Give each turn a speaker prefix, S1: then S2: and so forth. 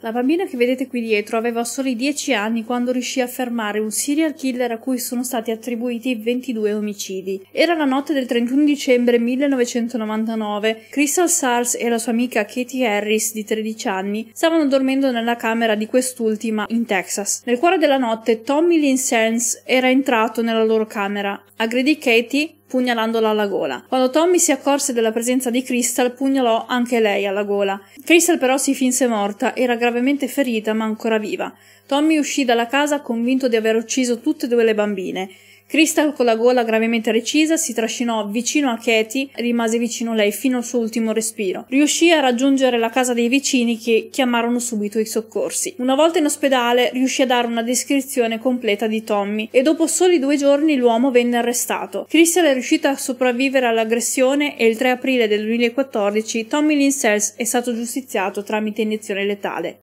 S1: La bambina che vedete qui dietro aveva soli 10 anni quando riuscì a fermare un serial killer a cui sono stati attribuiti 22 omicidi. Era la notte del 31 dicembre 1999. Crystal Sars e la sua amica Katie Harris, di 13 anni, stavano dormendo nella camera di quest'ultima in Texas. Nel cuore della notte Tommy Linsens era entrato nella loro camera, aggredì Katie pugnalandola alla gola. Quando Tommy si accorse della presenza di Crystal, pugnalò anche lei alla gola. Crystal però si finse morta, era gravemente ferita ma ancora viva. Tommy uscì dalla casa convinto di aver ucciso tutte e due le bambine. Crystal, con la gola gravemente recisa, si trascinò vicino a Katie e rimase vicino a lei fino al suo ultimo respiro. Riuscì a raggiungere la casa dei vicini che chiamarono subito i soccorsi. Una volta in ospedale riuscì a dare una descrizione completa di Tommy e dopo soli due giorni l'uomo venne arrestato. Crystal è riuscita a sopravvivere all'aggressione e il 3 aprile del 2014 Tommy Linsels è stato giustiziato tramite iniezione letale.